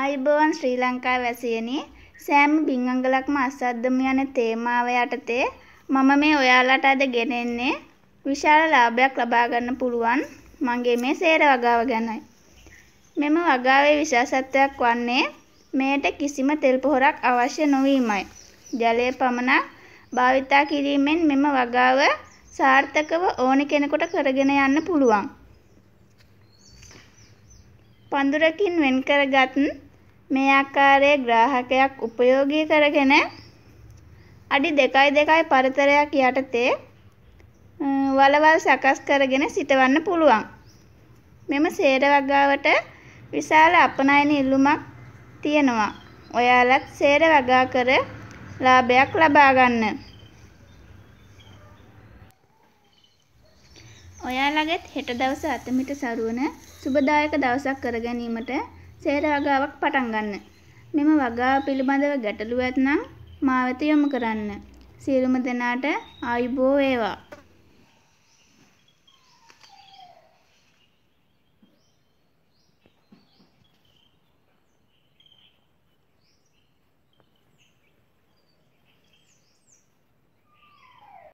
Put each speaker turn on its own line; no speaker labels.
ආයුබෝවන් ශ්‍රී ලංකා වැසියනි සෑම බිංගංගලක්ම අසද්දම යන තේමාව යටතේ මම මේ ඔයාලට අද ගෙනෙන්නේ විශාල ලාභයක් ලබා ගන්න පුළුවන් මගේ මේ සේර වගාව ගැනයි. මෙම වගාවේ විශේෂත්වයක් වන්නේ මෙයට කිසිම තෙල් පොහොරක් අවශ්‍ය නොවීමයි. ජලය පමණක් භාවිතා කිරීමෙන් මෙම වගාව සාර්ථකව ඕන කෙනෙකුට කරගෙන යන්න පුළුවන්. පඳුරකින් වෙන් කරගත් මේ ආකාරයේ ග්‍රාහකයක් උපයෝගී කරගෙන අඩි 2.2 පරතරයක් යටතේ වලවල් සකස් කරගෙන සිටවන්න පුළුවන්. මෙම සේර වගාවට විශාල අපනයන ඉල්ලුමක් තියෙනවා. ඔයාලත් සේර වගා කර ලාභයක් ලබා ගන්න. ඔයාලගෙත් හෙට දවස අතමිට සරුවන සුබදායක දවසක් කර ගැනීමට සේර වගාවක් පටන් ගන්න. මෙම වගාව පිළිබඳව ගැටලු ඇත්නම් මා වෙත යොමු කරන්න. සියලුම දෙනාට ආයුබෝ වේවා